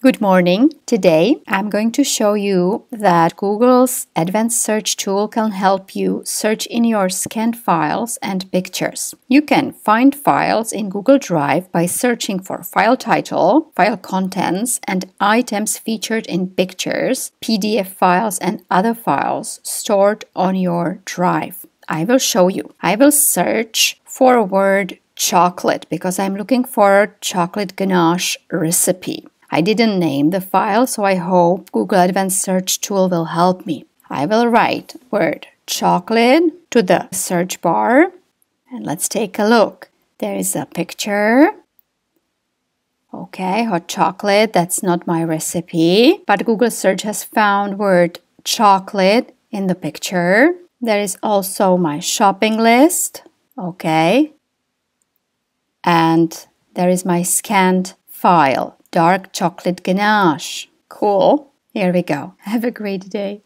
Good morning. Today I'm going to show you that Google's advanced search tool can help you search in your scanned files and pictures. You can find files in Google Drive by searching for file title, file contents, and items featured in pictures, PDF files, and other files stored on your drive. I will show you. I will search for a word chocolate because I'm looking for a chocolate ganache recipe. I didn't name the file, so I hope Google Advanced Search tool will help me. I will write word chocolate to the search bar and let's take a look. There is a picture. Okay, hot chocolate, that's not my recipe, but Google search has found word chocolate in the picture. There is also my shopping list. Okay. And there is my scanned file dark chocolate ganache. Cool. Here we go. Have a great day.